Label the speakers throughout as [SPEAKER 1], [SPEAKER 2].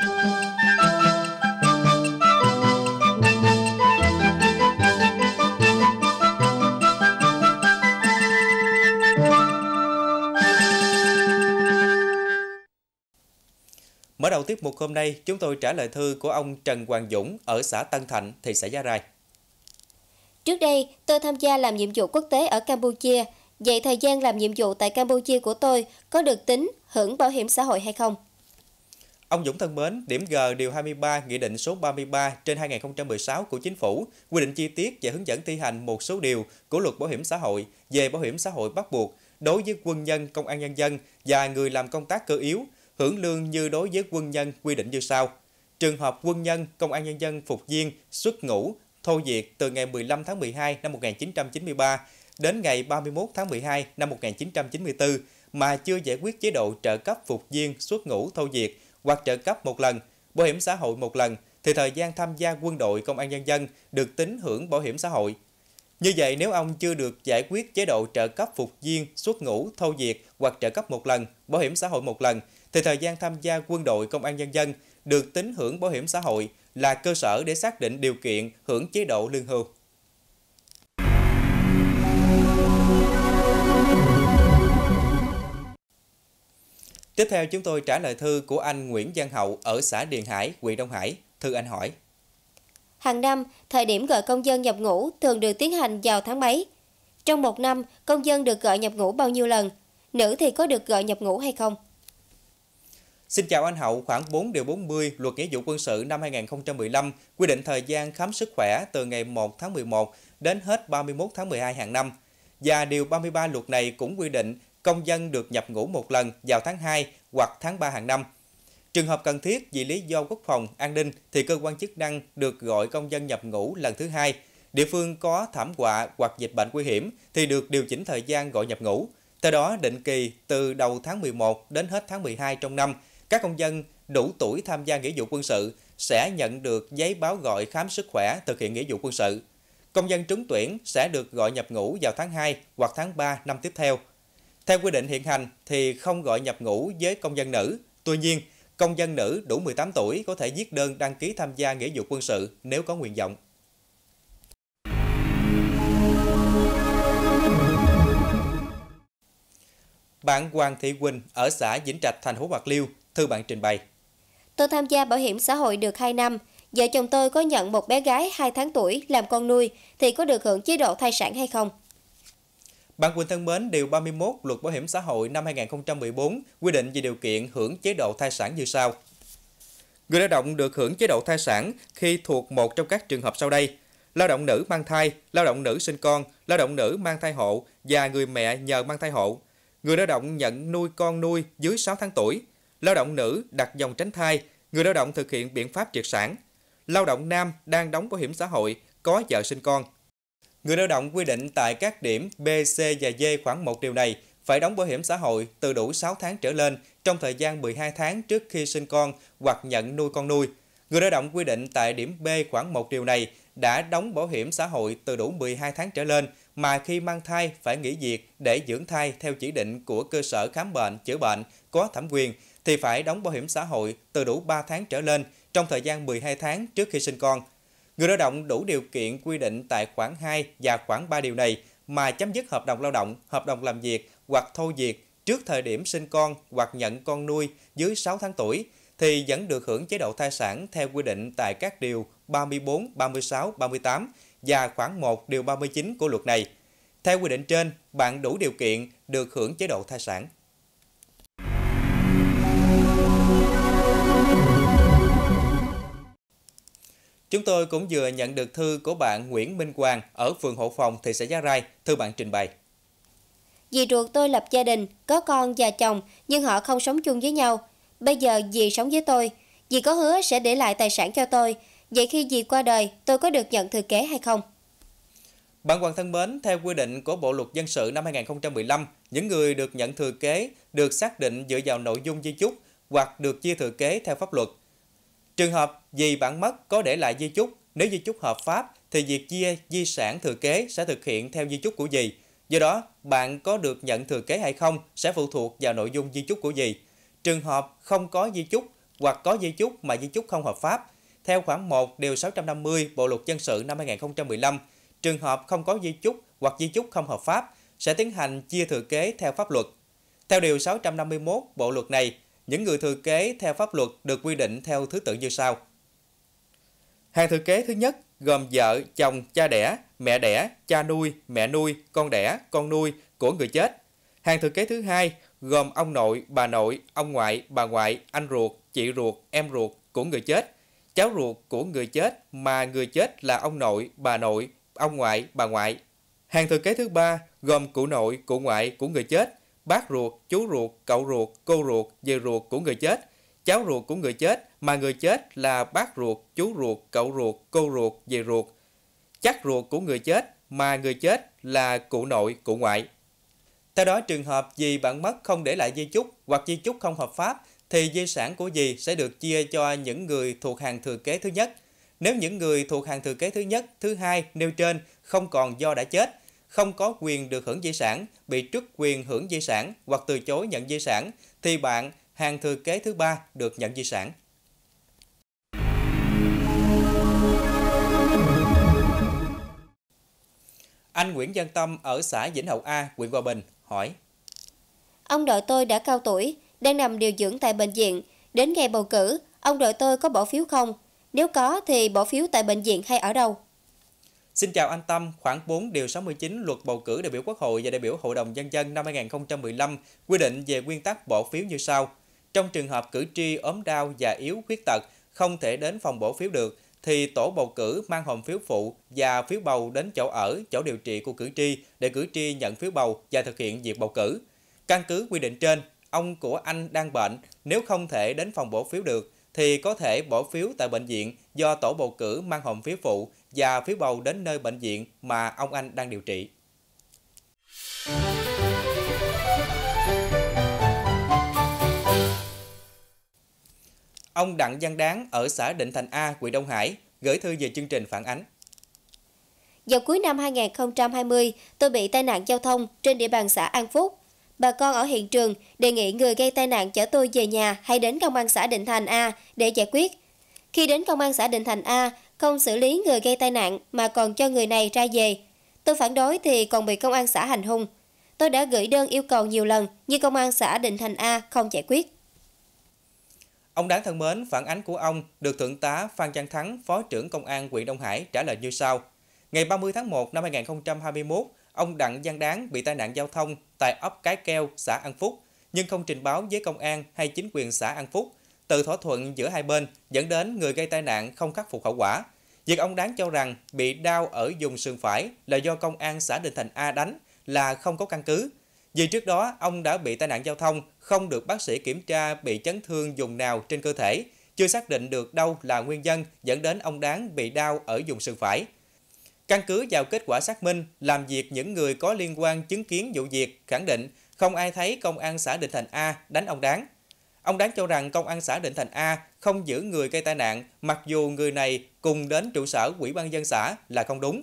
[SPEAKER 1] Mở
[SPEAKER 2] đầu tiết mục hôm nay, chúng tôi trả lời thư của ông Trần Hoàng Dũng ở xã Tân Thạnh, thị xã Gia Rai.
[SPEAKER 1] Trước đây, tôi tham gia làm nhiệm vụ quốc tế ở Campuchia. Vậy thời gian làm nhiệm vụ tại Campuchia của tôi có được tính hưởng bảo hiểm xã hội hay không?
[SPEAKER 2] Ông Dũng thân mến, điểm G điều 23 Nghị định số 33 trên 2016 của Chính phủ quy định chi tiết và hướng dẫn thi hành một số điều của luật bảo hiểm xã hội về bảo hiểm xã hội bắt buộc đối với quân nhân, công an nhân dân và người làm công tác cơ yếu hưởng lương như đối với quân nhân quy định như sau. Trường hợp quân nhân, công an nhân dân phục viên xuất ngũ thôi việc từ ngày 15 tháng 12 năm 1993 đến ngày 31 tháng 12 năm 1994 mà chưa giải quyết chế độ trợ cấp phục viên xuất ngũ thôi việc hoặc trợ cấp một lần, bảo hiểm xã hội một lần, thì thời gian tham gia quân đội công an nhân dân được tính hưởng bảo hiểm xã hội. Như vậy, nếu ông chưa được giải quyết chế độ trợ cấp phục viên, xuất ngũ, thâu diệt hoặc trợ cấp một lần, bảo hiểm xã hội một lần, thì thời gian tham gia quân đội công an nhân dân được tính hưởng bảo hiểm xã hội là cơ sở để xác định điều kiện hưởng chế độ lương hưu. Tiếp theo chúng tôi trả lời thư của anh Nguyễn Văn Hậu ở xã Điền Hải, huyện Đông Hải. Thư anh hỏi.
[SPEAKER 1] Hàng năm, thời điểm gọi công dân nhập ngũ thường được tiến hành vào tháng mấy? Trong một năm, công dân được gọi nhập ngũ bao nhiêu lần? Nữ thì có được gọi nhập ngũ hay không?
[SPEAKER 2] Xin chào anh Hậu, khoảng 4 điều 40 Luật Nghĩa vụ quân sự năm 2015 quy định thời gian khám sức khỏe từ ngày 1 tháng 11 đến hết 31 tháng 12 hàng năm. Và điều 33 luật này cũng quy định công dân được nhập ngũ một lần vào tháng 2 hoặc tháng 3 hàng năm. Trường hợp cần thiết vì lý do quốc phòng, an ninh thì cơ quan chức năng được gọi công dân nhập ngũ lần thứ hai. Địa phương có thảm họa hoặc dịch bệnh nguy hiểm thì được điều chỉnh thời gian gọi nhập ngũ. Theo đó, định kỳ từ đầu tháng 11 đến hết tháng 12 trong năm, các công dân đủ tuổi tham gia nghĩa vụ quân sự sẽ nhận được giấy báo gọi khám sức khỏe thực hiện nghĩa vụ quân sự. Công dân trúng tuyển sẽ được gọi nhập ngũ vào tháng 2 hoặc tháng 3 năm tiếp theo – theo quy định hiện hành thì không gọi nhập ngũ với công dân nữ. Tuy nhiên, công dân nữ đủ 18 tuổi có thể viết đơn đăng ký tham gia nghĩa vụ quân sự nếu có nguyện vọng. Bạn Hoàng Thị Quỳnh ở xã Vĩnh Trạch, thành phố Bạc Liêu, thư bạn trình bày.
[SPEAKER 1] Tôi tham gia bảo hiểm xã hội được 2 năm. Vợ chồng tôi có nhận một bé gái 2 tháng tuổi làm con nuôi thì có được hưởng chế độ thai sản hay không?
[SPEAKER 2] Bạn Quỳnh thân mến, Điều 31 Luật Bảo hiểm xã hội năm 2014 quy định về điều kiện hưởng chế độ thai sản như sau. Người lao động được hưởng chế độ thai sản khi thuộc một trong các trường hợp sau đây. Lao động nữ mang thai, lao động nữ sinh con, lao động nữ mang thai hộ và người mẹ nhờ mang thai hộ. Người lao động nhận nuôi con nuôi dưới 6 tháng tuổi. Lao động nữ đặt dòng tránh thai, người lao động thực hiện biện pháp triệt sản. Lao động nam đang đóng bảo hiểm xã hội, có vợ sinh con, Người lao động quy định tại các điểm B, C và D khoảng một điều này phải đóng bảo hiểm xã hội từ đủ 6 tháng trở lên trong thời gian 12 tháng trước khi sinh con hoặc nhận nuôi con nuôi. Người lao động quy định tại điểm B khoảng một điều này đã đóng bảo hiểm xã hội từ đủ 12 tháng trở lên mà khi mang thai phải nghỉ việc để dưỡng thai theo chỉ định của cơ sở khám bệnh, chữa bệnh có thẩm quyền thì phải đóng bảo hiểm xã hội từ đủ 3 tháng trở lên trong thời gian 12 tháng trước khi sinh con Người lao động đủ điều kiện quy định tại khoản 2 và khoản 3 điều này mà chấm dứt hợp đồng lao động, hợp đồng làm việc hoặc thôi việc trước thời điểm sinh con hoặc nhận con nuôi dưới 6 tháng tuổi thì vẫn được hưởng chế độ thai sản theo quy định tại các điều 34, 36, 38 và khoảng 1 điều 39 của luật này. Theo quy định trên, bạn đủ điều kiện được hưởng chế độ thai sản. Chúng tôi cũng vừa nhận được thư của bạn Nguyễn Minh Hoàng ở phường Hộ Phòng, thị xã Gia Rai, thư bạn trình bày.
[SPEAKER 1] Dì ruột tôi lập gia đình, có con và chồng, nhưng họ không sống chung với nhau. Bây giờ dì sống với tôi, dì có hứa sẽ để lại tài sản cho tôi. Vậy khi dì qua đời, tôi có được nhận thừa kế hay không?
[SPEAKER 2] Bạn Hoàng thân mến, theo quy định của Bộ Luật Dân sự năm 2015, những người được nhận thừa kế được xác định dựa vào nội dung di chúc hoặc được chia thừa kế theo pháp luật. Trường hợp gì bạn mất có để lại di chúc, nếu di chúc hợp pháp thì việc chia di sản thừa kế sẽ thực hiện theo di chúc của gì Do đó, bạn có được nhận thừa kế hay không sẽ phụ thuộc vào nội dung di chúc của gì Trường hợp không có di chúc hoặc có di chúc mà di chúc không hợp pháp, theo khoảng 1 điều 650 Bộ luật dân sự năm 2015, trường hợp không có di chúc hoặc di chúc không hợp pháp sẽ tiến hành chia thừa kế theo pháp luật. Theo điều 651 Bộ luật này, những người thừa kế theo pháp luật được quy định theo thứ tự như sau. Hàng thừa kế thứ nhất gồm vợ, chồng, cha đẻ, mẹ đẻ, cha nuôi, mẹ nuôi, con đẻ, con nuôi của người chết. Hàng thừa kế thứ hai gồm ông nội, bà nội, ông ngoại, bà ngoại, anh ruột, chị ruột, em ruột của người chết, cháu ruột của người chết mà người chết là ông nội, bà nội, ông ngoại, bà ngoại. Hàng thừa kế thứ ba gồm cụ nội, cụ ngoại của người chết, bác ruột, chú ruột, cậu ruột, cô ruột, dì ruột của người chết, cháu ruột của người chết mà người chết là bác ruột, chú ruột, cậu ruột, cô ruột, dì ruột, chắc ruột của người chết mà người chết là cụ nội, cụ ngoại. Theo đó, trường hợp dì bạn mất không để lại di chúc hoặc di chúc không hợp pháp thì di sản của dì sẽ được chia cho những người thuộc hàng thừa kế thứ nhất. Nếu những người thuộc hàng thừa kế thứ nhất, thứ hai nêu trên không còn do đã chết không có quyền được hưởng di sản, bị trước quyền hưởng di sản hoặc từ chối nhận di sản, thì bạn hàng thừa kế thứ ba được nhận di sản. Anh Nguyễn Văn Tâm ở xã Vĩnh Hậu A, huyện Hòa Bình hỏi.
[SPEAKER 1] Ông nội tôi đã cao tuổi, đang nằm điều dưỡng tại bệnh viện. Đến ngày bầu cử, ông nội tôi có bỏ phiếu không? Nếu có thì bỏ phiếu tại bệnh viện hay ở đâu?
[SPEAKER 2] Xin chào anh Tâm, khoảng 4 điều 69 luật bầu cử đại biểu Quốc hội và đại biểu Hội đồng Nhân dân năm 2015 quy định về nguyên tắc bỏ phiếu như sau. Trong trường hợp cử tri ốm đau và yếu khuyết tật không thể đến phòng bỏ phiếu được, thì tổ bầu cử mang hòm phiếu phụ và phiếu bầu đến chỗ ở, chỗ điều trị của cử tri để cử tri nhận phiếu bầu và thực hiện việc bầu cử. Căn cứ quy định trên, ông của anh đang bệnh, nếu không thể đến phòng bỏ phiếu được thì có thể bỏ phiếu tại bệnh viện do tổ bầu cử mang hòm phiếu phụ và phiếu bầu đến nơi bệnh viện mà ông Anh đang điều trị. Ông Đặng Văn Đáng ở xã Định Thành A, huyện Đông Hải gửi thư về chương trình phản ánh.
[SPEAKER 1] Vào cuối năm 2020, tôi bị tai nạn giao thông trên địa bàn xã An Phúc. Bà con ở hiện trường đề nghị người gây tai nạn chở tôi về nhà hay đến công an xã Định Thành A để giải quyết. Khi đến công an xã Định Thành A, không xử lý người gây tai nạn mà còn cho người này ra về. Tôi phản đối thì còn bị công an xã hành hung. Tôi đã gửi đơn yêu cầu nhiều lần nhưng công an xã Định Thành A không giải quyết.
[SPEAKER 2] Ông đáng thân mến, phản ánh của ông được Thượng tá Phan Văn Thắng, Phó trưởng Công an huyện Đông Hải trả lời như sau. Ngày 30 tháng 1 năm 2021, ông Đặng Giang Đáng bị tai nạn giao thông tại ấp Cái Keo, xã An Phúc, nhưng không trình báo với công an hay chính quyền xã An Phúc từ thỏa thuận giữa hai bên dẫn đến người gây tai nạn không khắc phục hậu quả. Việc ông Đáng cho rằng bị đau ở vùng sườn phải là do công an xã Định Thành A đánh là không có căn cứ. Vì trước đó, ông đã bị tai nạn giao thông, không được bác sĩ kiểm tra bị chấn thương dùng nào trên cơ thể, chưa xác định được đâu là nguyên nhân dẫn đến ông Đáng bị đau ở vùng sườn phải. Căn cứ vào kết quả xác minh, làm việc những người có liên quan chứng kiến vụ việc khẳng định không ai thấy công an xã Định Thành A đánh ông Đáng. Ông đáng cho rằng công an xã Định Thành A không giữ người gây tai nạn mặc dù người này cùng đến trụ sở Ủy ban dân xã là không đúng.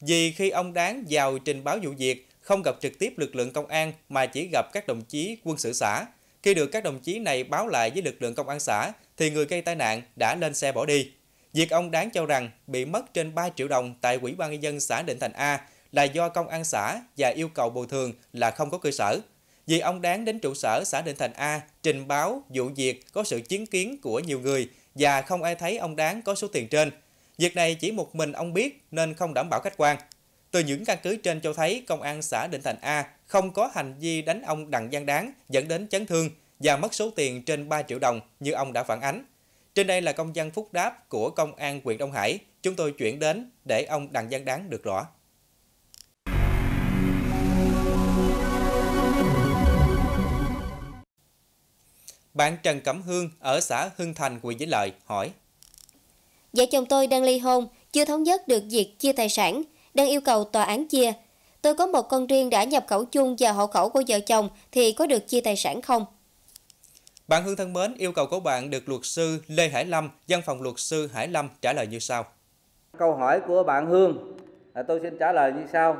[SPEAKER 2] Vì khi ông đáng vào trình báo vụ việc không gặp trực tiếp lực lượng công an mà chỉ gặp các đồng chí quân sự xã. Khi được các đồng chí này báo lại với lực lượng công an xã thì người gây tai nạn đã lên xe bỏ đi. Việc ông đáng cho rằng bị mất trên 3 triệu đồng tại Ủy ban nhân dân xã Định Thành A là do công an xã và yêu cầu bồi thường là không có cơ sở. Vì ông Đáng đến trụ sở xã Định Thành A trình báo vụ việc có sự chứng kiến của nhiều người và không ai thấy ông Đáng có số tiền trên. Việc này chỉ một mình ông biết nên không đảm bảo khách quan. Từ những căn cứ trên cho thấy công an xã Định Thành A không có hành vi đánh ông Đặng Giang Đáng dẫn đến chấn thương và mất số tiền trên 3 triệu đồng như ông đã phản ánh. Trên đây là công văn phúc đáp của công an huyện Đông Hải. Chúng tôi chuyển đến để ông Đặng Giang Đáng được rõ. Bạn Trần Cẩm Hương ở xã Hưng Thành, huyện Vĩnh Lợi hỏi.
[SPEAKER 1] Vợ chồng tôi đang ly hôn, chưa thống nhất được việc chia tài sản, đang yêu cầu tòa án chia. Tôi có một con riêng đã nhập khẩu chung và hộ khẩu của vợ chồng thì có được chia tài sản không?
[SPEAKER 2] Bạn Hương thân mến, yêu cầu của bạn được luật sư Lê Hải Lâm, văn phòng luật sư Hải Lâm trả lời như sau.
[SPEAKER 3] Câu hỏi của bạn Hương, à, tôi xin trả lời như sau.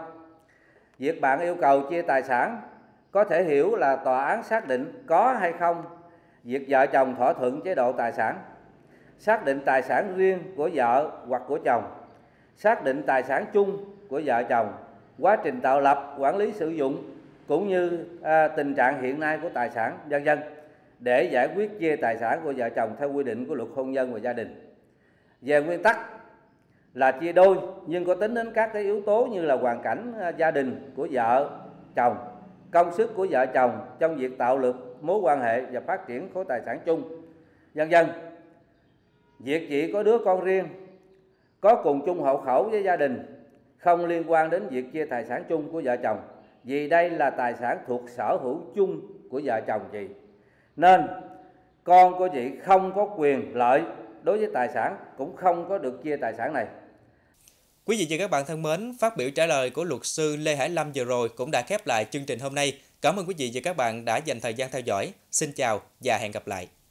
[SPEAKER 3] Việc bạn yêu cầu chia tài sản có thể hiểu là tòa án xác định có hay không việc vợ chồng thỏa thuận chế độ tài sản xác định tài sản riêng của vợ hoặc của chồng xác định tài sản chung của vợ chồng quá trình tạo lập quản lý sử dụng cũng như à, tình trạng hiện nay của tài sản vân dân để giải quyết chia tài sản của vợ chồng theo quy định của luật hôn nhân và gia đình về nguyên tắc là chia đôi nhưng có tính đến các cái yếu tố như là hoàn cảnh à, gia đình của vợ chồng công sức của vợ chồng trong việc tạo lập mối quan hệ và phát triển khối tài sản chung vân vân việc chị có đứa con riêng có cùng chung hậu khẩu với gia đình không liên quan đến việc chia tài sản chung của vợ chồng vì đây là tài sản thuộc sở hữu chung của vợ chồng chị nên con của chị không có quyền lợi đối với tài sản cũng không có được chia tài sản này
[SPEAKER 2] Quý vị và các bạn thân mến, phát biểu trả lời của luật sư Lê Hải Lâm vừa rồi cũng đã khép lại chương trình hôm nay. Cảm ơn quý vị và các bạn đã dành thời gian theo dõi. Xin chào và hẹn gặp lại.